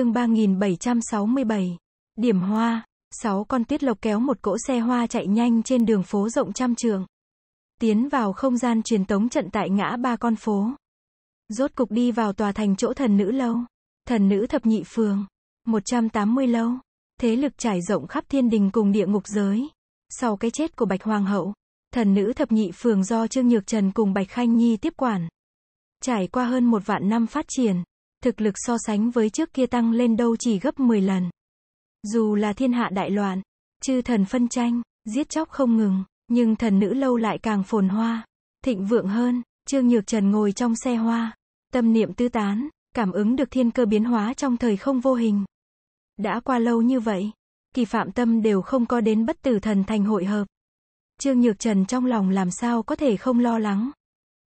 chương 3767. Điểm hoa. sáu con tiết lộc kéo một cỗ xe hoa chạy nhanh trên đường phố rộng trăm trường. Tiến vào không gian truyền tống trận tại ngã ba con phố. Rốt cục đi vào tòa thành chỗ thần nữ lâu. Thần nữ thập nhị phường. 180 lâu. Thế lực trải rộng khắp thiên đình cùng địa ngục giới. Sau cái chết của Bạch Hoàng hậu, thần nữ thập nhị phường do Trương Nhược Trần cùng Bạch Khanh Nhi tiếp quản. Trải qua hơn một vạn năm phát triển, thực lực so sánh với trước kia tăng lên đâu chỉ gấp 10 lần. Dù là thiên hạ đại loạn, chư thần phân tranh, giết chóc không ngừng, nhưng thần nữ lâu lại càng phồn hoa, thịnh vượng hơn, Trương Nhược Trần ngồi trong xe hoa, tâm niệm tư tán, cảm ứng được thiên cơ biến hóa trong thời không vô hình. Đã qua lâu như vậy, kỳ phạm tâm đều không có đến bất tử thần thành hội hợp. Trương Nhược Trần trong lòng làm sao có thể không lo lắng.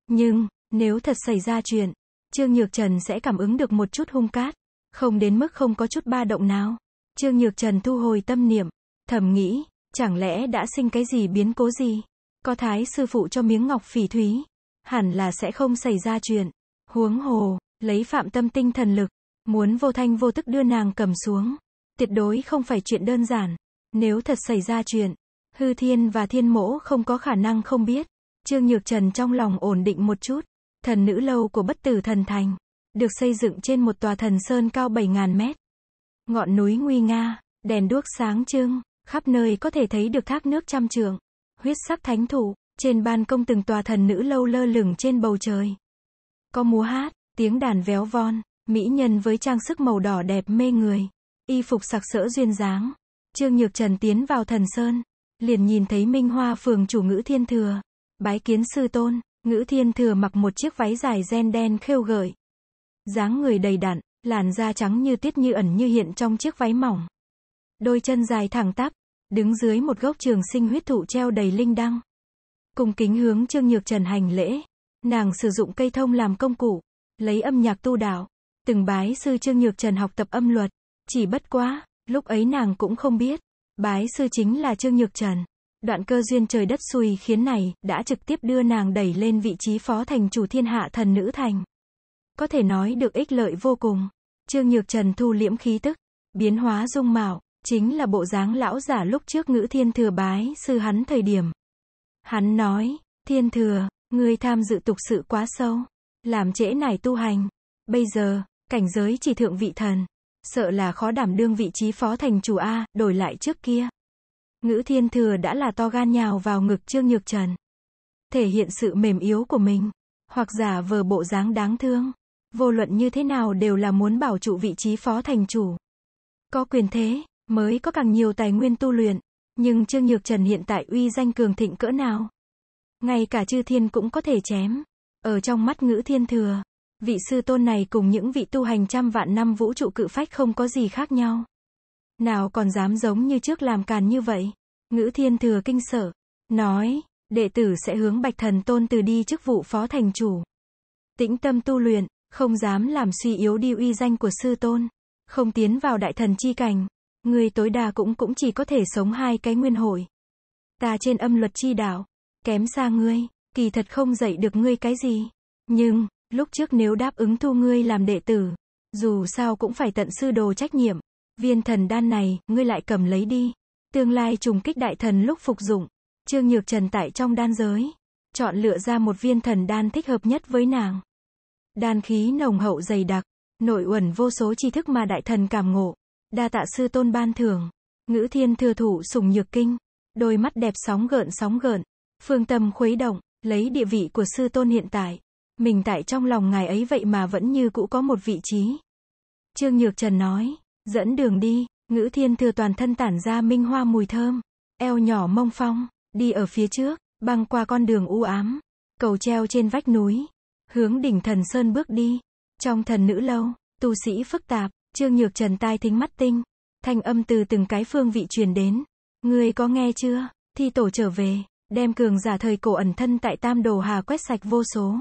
Nhưng, nếu thật xảy ra chuyện, Trương Nhược Trần sẽ cảm ứng được một chút hung cát, không đến mức không có chút ba động nào. Trương Nhược Trần thu hồi tâm niệm, thầm nghĩ, chẳng lẽ đã sinh cái gì biến cố gì? Có thái sư phụ cho miếng ngọc phỉ thúy, hẳn là sẽ không xảy ra chuyện. Huống hồ, lấy phạm tâm tinh thần lực, muốn vô thanh vô tức đưa nàng cầm xuống. Tuyệt đối không phải chuyện đơn giản. Nếu thật xảy ra chuyện, hư thiên và thiên mỗ không có khả năng không biết. Trương Nhược Trần trong lòng ổn định một chút. Thần nữ lâu của bất tử thần thành, được xây dựng trên một tòa thần sơn cao 7.000 mét. Ngọn núi nguy nga, đèn đuốc sáng trưng, khắp nơi có thể thấy được thác nước trăm trượng, huyết sắc thánh thủ, trên ban công từng tòa thần nữ lâu lơ lửng trên bầu trời. Có múa hát, tiếng đàn véo von, mỹ nhân với trang sức màu đỏ đẹp mê người, y phục sặc sỡ duyên dáng. Trương Nhược Trần tiến vào thần sơn, liền nhìn thấy Minh Hoa phường chủ ngữ thiên thừa, bái kiến sư tôn, Ngữ thiên thừa mặc một chiếc váy dài ren đen khêu gợi. dáng người đầy đặn, làn da trắng như tiết như ẩn như hiện trong chiếc váy mỏng. Đôi chân dài thẳng tắp, đứng dưới một gốc trường sinh huyết thụ treo đầy linh đăng. Cùng kính hướng Trương Nhược Trần hành lễ, nàng sử dụng cây thông làm công cụ, lấy âm nhạc tu đạo, từng bái sư Trương Nhược Trần học tập âm luật, chỉ bất quá, lúc ấy nàng cũng không biết, bái sư chính là Trương Nhược Trần. Đoạn cơ duyên trời đất xui khiến này, đã trực tiếp đưa nàng đẩy lên vị trí phó thành chủ thiên hạ thần nữ thành. Có thể nói được ích lợi vô cùng. Trương Nhược Trần thu liễm khí tức, biến hóa dung mạo, chính là bộ dáng lão giả lúc trước ngữ thiên thừa bái sư hắn thời điểm. Hắn nói, thiên thừa, ngươi tham dự tục sự quá sâu, làm trễ nải tu hành. Bây giờ, cảnh giới chỉ thượng vị thần, sợ là khó đảm đương vị trí phó thành chủ A, đổi lại trước kia. Ngữ thiên thừa đã là to gan nhào vào ngực Trương Nhược Trần. Thể hiện sự mềm yếu của mình, hoặc giả vờ bộ dáng đáng thương. Vô luận như thế nào đều là muốn bảo trụ vị trí phó thành chủ. Có quyền thế, mới có càng nhiều tài nguyên tu luyện. Nhưng Trương Nhược Trần hiện tại uy danh cường thịnh cỡ nào? Ngay cả chư thiên cũng có thể chém. Ở trong mắt ngữ thiên thừa, vị sư tôn này cùng những vị tu hành trăm vạn năm vũ trụ cự phách không có gì khác nhau. Nào còn dám giống như trước làm càn như vậy. Ngữ thiên thừa kinh sợ Nói, đệ tử sẽ hướng bạch thần tôn từ đi chức vụ phó thành chủ. Tĩnh tâm tu luyện, không dám làm suy yếu đi uy danh của sư tôn. Không tiến vào đại thần chi cảnh. Người tối đa cũng cũng chỉ có thể sống hai cái nguyên hội. Ta trên âm luật chi đạo. Kém xa ngươi, kỳ thật không dạy được ngươi cái gì. Nhưng, lúc trước nếu đáp ứng thu ngươi làm đệ tử, dù sao cũng phải tận sư đồ trách nhiệm. Viên thần đan này, ngươi lại cầm lấy đi. Tương lai trùng kích đại thần lúc phục dụng. Trương Nhược Trần tại trong đan giới. Chọn lựa ra một viên thần đan thích hợp nhất với nàng. Đan khí nồng hậu dày đặc. Nội uẩn vô số tri thức mà đại thần cảm ngộ. Đa tạ sư tôn ban thưởng. Ngữ thiên thừa thủ sùng nhược kinh. Đôi mắt đẹp sóng gợn sóng gợn. Phương tâm khuấy động, lấy địa vị của sư tôn hiện tại. Mình tại trong lòng ngài ấy vậy mà vẫn như cũ có một vị trí. Trương Nhược Trần nói. Dẫn đường đi, ngữ thiên thừa toàn thân tản ra minh hoa mùi thơm. Eo nhỏ mông phong, đi ở phía trước, băng qua con đường u ám. Cầu treo trên vách núi. Hướng đỉnh thần sơn bước đi. Trong thần nữ lâu, tu sĩ phức tạp, trương nhược trần tai thính mắt tinh. Thanh âm từ từng cái phương vị truyền đến. Người có nghe chưa? Thi tổ trở về, đem cường giả thời cổ ẩn thân tại tam đồ hà quét sạch vô số.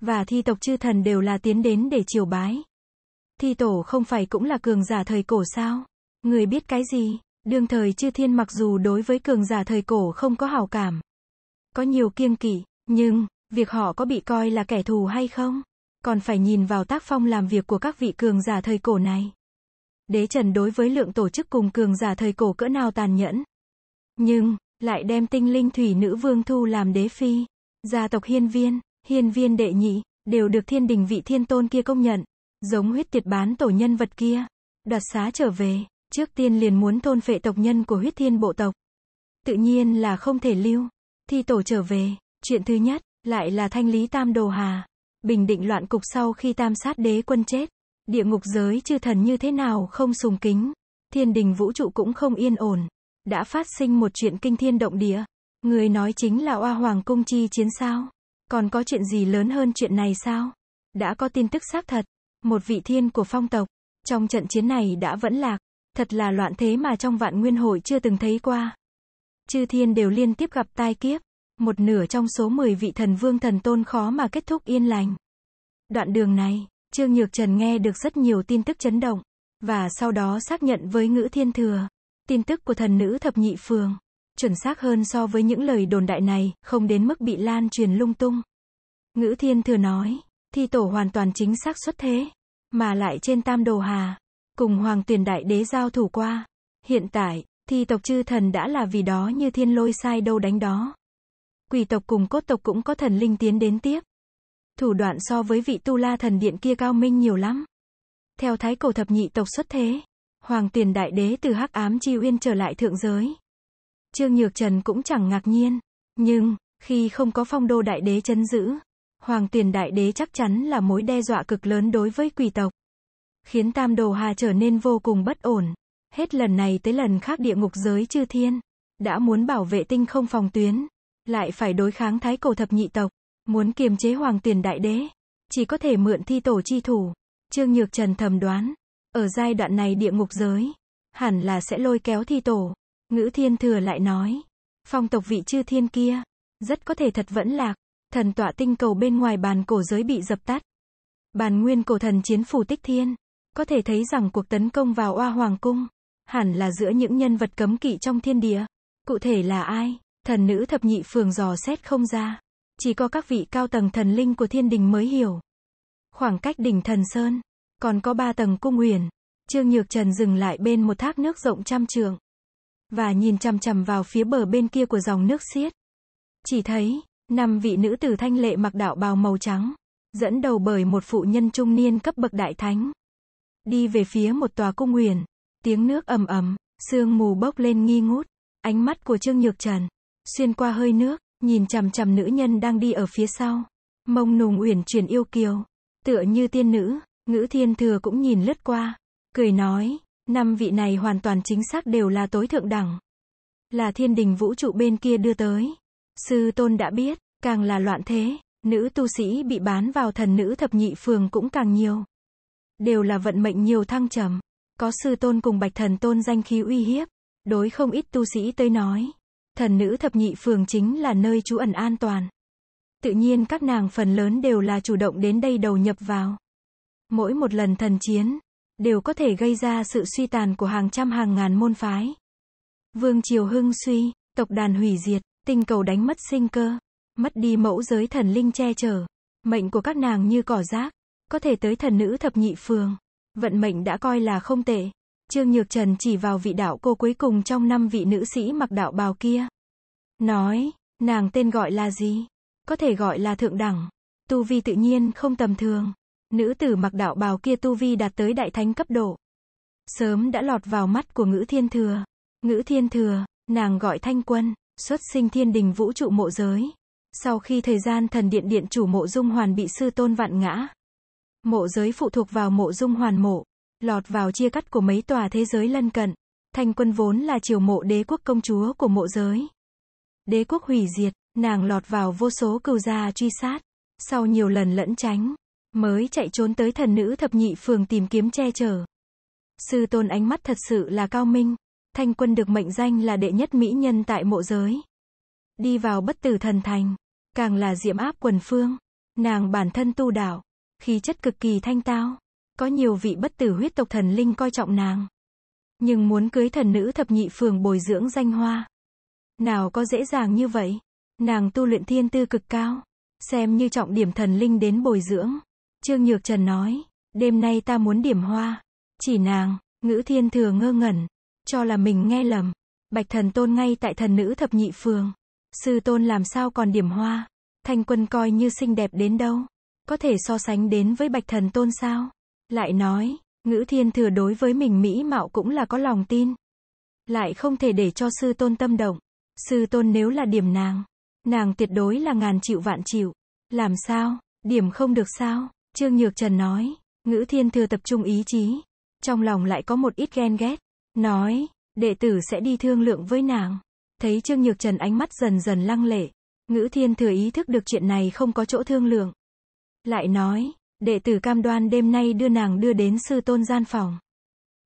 Và thi tộc chư thần đều là tiến đến để triều bái. Thi tổ không phải cũng là cường giả thời cổ sao? Người biết cái gì? Đương thời chư thiên mặc dù đối với cường giả thời cổ không có hào cảm, có nhiều kiêng kỵ, nhưng, việc họ có bị coi là kẻ thù hay không, còn phải nhìn vào tác phong làm việc của các vị cường giả thời cổ này. Đế Trần đối với lượng tổ chức cùng cường giả thời cổ cỡ nào tàn nhẫn, nhưng, lại đem tinh linh thủy nữ vương thu làm đế phi, gia tộc hiên viên, hiên viên đệ nhị, đều được thiên đình vị thiên tôn kia công nhận. Giống huyết tiệt bán tổ nhân vật kia. Đoạt xá trở về, trước tiên liền muốn thôn phệ tộc nhân của huyết thiên bộ tộc. Tự nhiên là không thể lưu. Thi tổ trở về, chuyện thứ nhất, lại là thanh lý tam đồ hà. Bình định loạn cục sau khi tam sát đế quân chết. Địa ngục giới chư thần như thế nào không sùng kính. Thiên đình vũ trụ cũng không yên ổn. Đã phát sinh một chuyện kinh thiên động địa. Người nói chính là oa hoàng cung chi chiến sao. Còn có chuyện gì lớn hơn chuyện này sao? Đã có tin tức xác thật, một vị thiên của phong tộc. Trong trận chiến này đã vẫn lạc, thật là loạn thế mà trong vạn nguyên hội chưa từng thấy qua. Chư thiên đều liên tiếp gặp tai kiếp, một nửa trong số 10 vị thần vương thần tôn khó mà kết thúc yên lành. Đoạn đường này, Trương Nhược Trần nghe được rất nhiều tin tức chấn động, và sau đó xác nhận với ngữ thiên thừa, tin tức của thần nữ thập nhị phường. Chuẩn xác hơn so với những lời đồn đại này, không đến mức bị lan truyền lung tung. Ngữ thiên thừa nói, Thi tổ hoàn toàn chính xác xuất thế, mà lại trên tam đồ hà, cùng hoàng tuyển đại đế giao thủ qua. Hiện tại, thi tộc chư thần đã là vì đó như thiên lôi sai đâu đánh đó. Quỷ tộc cùng cốt tộc cũng có thần linh tiến đến tiếp. Thủ đoạn so với vị tu la thần điện kia cao minh nhiều lắm. Theo thái cổ thập nhị tộc xuất thế, hoàng tiền đại đế từ hắc ám chi uyên trở lại thượng giới. Trương Nhược Trần cũng chẳng ngạc nhiên, nhưng, khi không có phong đô đại đế chấn giữ, Hoàng tiền đại đế chắc chắn là mối đe dọa cực lớn đối với quỷ tộc. Khiến tam đồ hà trở nên vô cùng bất ổn. Hết lần này tới lần khác địa ngục giới chư thiên. Đã muốn bảo vệ tinh không phòng tuyến. Lại phải đối kháng thái cổ thập nhị tộc. Muốn kiềm chế hoàng tiền đại đế. Chỉ có thể mượn thi tổ chi thủ. Trương Nhược Trần thầm đoán. Ở giai đoạn này địa ngục giới. Hẳn là sẽ lôi kéo thi tổ. Ngữ thiên thừa lại nói. Phong tộc vị chư thiên kia. Rất có thể thật vẫn lạc thần tọa tinh cầu bên ngoài bàn cổ giới bị dập tắt. Bàn nguyên cổ thần chiến phủ tích thiên. Có thể thấy rằng cuộc tấn công vào oa hoàng cung, hẳn là giữa những nhân vật cấm kỵ trong thiên địa. Cụ thể là ai? Thần nữ thập nhị phường dò xét không ra. Chỉ có các vị cao tầng thần linh của thiên đình mới hiểu. Khoảng cách đỉnh thần sơn, còn có ba tầng cung huyền. Trương Nhược Trần dừng lại bên một thác nước rộng trăm trượng Và nhìn chằm chằm vào phía bờ bên kia của dòng nước xiết. Chỉ thấy, Năm vị nữ tử thanh lệ mặc đạo bào màu trắng, dẫn đầu bởi một phụ nhân trung niên cấp bậc đại thánh. Đi về phía một tòa cung uyển, tiếng nước ầm ầm, sương mù bốc lên nghi ngút, ánh mắt của Trương Nhược Trần xuyên qua hơi nước, nhìn chằm chằm nữ nhân đang đi ở phía sau. Mông nùng uyển chuyển yêu kiều, tựa như tiên nữ, Ngữ Thiên Thừa cũng nhìn lướt qua, cười nói, năm vị này hoàn toàn chính xác đều là tối thượng đẳng. Là thiên đình vũ trụ bên kia đưa tới. Sư tôn đã biết, càng là loạn thế, nữ tu sĩ bị bán vào thần nữ thập nhị phường cũng càng nhiều. Đều là vận mệnh nhiều thăng trầm. Có sư tôn cùng bạch thần tôn danh khí uy hiếp, đối không ít tu sĩ tới nói. Thần nữ thập nhị phường chính là nơi trú ẩn an toàn. Tự nhiên các nàng phần lớn đều là chủ động đến đây đầu nhập vào. Mỗi một lần thần chiến, đều có thể gây ra sự suy tàn của hàng trăm hàng ngàn môn phái. Vương Triều Hưng suy, tộc đàn hủy diệt, Tinh cầu đánh mất sinh cơ, mất đi mẫu giới thần linh che chở, mệnh của các nàng như cỏ rác, có thể tới thần nữ thập nhị phường. Vận mệnh đã coi là không tệ. Trương Nhược Trần chỉ vào vị đạo cô cuối cùng trong năm vị nữ sĩ mặc đạo bào kia. Nói, nàng tên gọi là gì? Có thể gọi là thượng đẳng. Tu vi tự nhiên không tầm thường. Nữ tử mặc đạo bào kia tu vi đạt tới đại thánh cấp độ. Sớm đã lọt vào mắt của ngữ thiên thừa. Ngữ thiên thừa, nàng gọi thanh quân. Xuất sinh thiên đình vũ trụ mộ giới. Sau khi thời gian thần điện điện chủ mộ dung hoàn bị sư tôn vạn ngã. Mộ giới phụ thuộc vào mộ dung hoàn mộ. Lọt vào chia cắt của mấy tòa thế giới lân cận. Thanh quân vốn là triều mộ đế quốc công chúa của mộ giới. Đế quốc hủy diệt, nàng lọt vào vô số cừu gia truy sát. Sau nhiều lần lẫn tránh, mới chạy trốn tới thần nữ thập nhị phường tìm kiếm che chở. Sư tôn ánh mắt thật sự là cao minh. Thanh Quân được mệnh danh là đệ nhất mỹ nhân tại mộ giới. Đi vào bất tử thần thành, càng là diễm áp quần phương. Nàng bản thân tu đạo, khí chất cực kỳ thanh tao. Có nhiều vị bất tử huyết tộc thần linh coi trọng nàng. Nhưng muốn cưới thần nữ thập nhị phường bồi dưỡng danh hoa. Nào có dễ dàng như vậy. Nàng tu luyện thiên tư cực cao. Xem như trọng điểm thần linh đến bồi dưỡng. Trương Nhược Trần nói, đêm nay ta muốn điểm hoa. Chỉ nàng, ngữ thiên thừa ngơ ngẩn, cho là mình nghe lầm. Bạch thần tôn ngay tại thần nữ thập nhị phường. Sư tôn làm sao còn điểm hoa. Thanh quân coi như xinh đẹp đến đâu. Có thể so sánh đến với bạch thần tôn sao. Lại nói, ngữ thiên thừa đối với mình mỹ mạo cũng là có lòng tin. Lại không thể để cho sư tôn tâm động. Sư tôn nếu là điểm nàng. Nàng tuyệt đối là ngàn chịu vạn chịu. Làm sao, điểm không được sao. Trương Nhược Trần nói, ngữ thiên thừa tập trung ý chí. Trong lòng lại có một ít ghen ghét. Nói, đệ tử sẽ đi thương lượng với nàng. Thấy Trương Nhược Trần ánh mắt dần dần lăng lệ. Ngữ thiên thừa ý thức được chuyện này không có chỗ thương lượng. Lại nói, đệ tử cam đoan đêm nay đưa nàng đưa đến sư tôn gian phòng.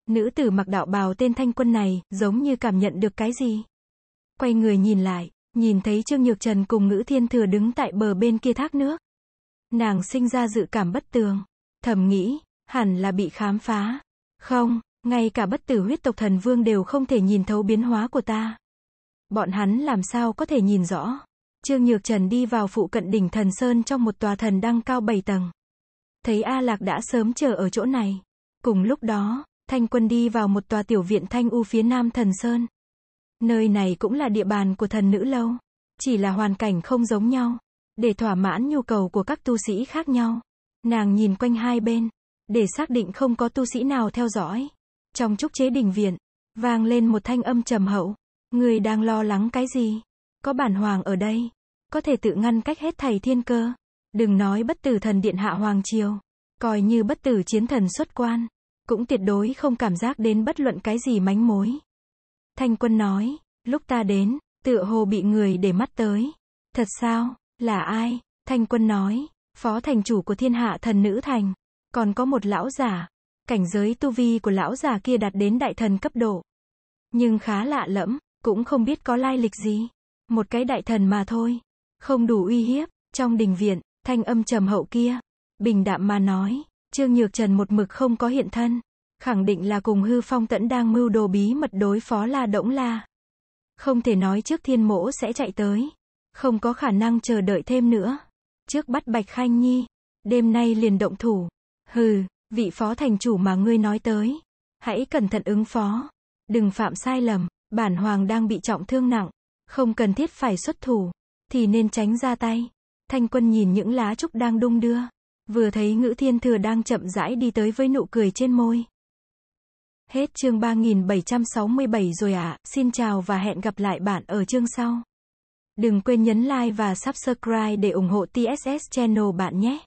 Nữ tử mặc đạo bào tên thanh quân này, giống như cảm nhận được cái gì. Quay người nhìn lại, nhìn thấy Trương Nhược Trần cùng ngữ thiên thừa đứng tại bờ bên kia thác nước. Nàng sinh ra dự cảm bất tường. Thầm nghĩ, hẳn là bị khám phá. Không, ngay cả bất tử huyết tộc thần vương đều không thể nhìn thấu biến hóa của ta. Bọn hắn làm sao có thể nhìn rõ. Trương Nhược Trần đi vào phụ cận đỉnh thần Sơn trong một tòa thần đăng cao 7 tầng. Thấy A Lạc đã sớm chờ ở chỗ này. Cùng lúc đó, Thanh Quân đi vào một tòa tiểu viện Thanh U phía nam thần Sơn. Nơi này cũng là địa bàn của thần nữ lâu. Chỉ là hoàn cảnh không giống nhau. Để thỏa mãn nhu cầu của các tu sĩ khác nhau. Nàng nhìn quanh hai bên. Để xác định không có tu sĩ nào theo dõi. Trong trúc chế đình viện, vang lên một thanh âm trầm hậu. Người đang lo lắng cái gì? Có bản hoàng ở đây. Có thể tự ngăn cách hết thầy thiên cơ. Đừng nói bất tử thần điện hạ hoàng triều. Coi như bất tử chiến thần xuất quan. Cũng tuyệt đối không cảm giác đến bất luận cái gì mánh mối. Thanh quân nói, lúc ta đến, tựa hồ bị người để mắt tới. Thật sao, là ai? Thanh quân nói, phó thành chủ của thiên hạ thần nữ thành. Còn có một lão giả, Cảnh giới tu vi của lão già kia đạt đến đại thần cấp độ. Nhưng khá lạ lẫm, cũng không biết có lai lịch gì. Một cái đại thần mà thôi. Không đủ uy hiếp, trong đình viện, thanh âm trầm hậu kia. Bình đạm mà nói, Trương Nhược Trần một mực không có hiện thân. Khẳng định là cùng hư phong tẫn đang mưu đồ bí mật đối phó la đỗng la. Không thể nói trước thiên mỗ sẽ chạy tới. Không có khả năng chờ đợi thêm nữa. Trước bắt Bạch Khanh Nhi. Đêm nay liền động thủ. Hừ. Vị phó thành chủ mà ngươi nói tới. Hãy cẩn thận ứng phó. Đừng phạm sai lầm. Bản hoàng đang bị trọng thương nặng. Không cần thiết phải xuất thủ. Thì nên tránh ra tay. Thanh quân nhìn những lá trúc đang đung đưa. Vừa thấy ngữ thiên thừa đang chậm rãi đi tới với nụ cười trên môi. Hết chương 3767 rồi ạ, xin chào và hẹn gặp lại bạn ở chương sau. Đừng quên nhấn like và subscribe để ủng hộ TSS channel bạn nhé.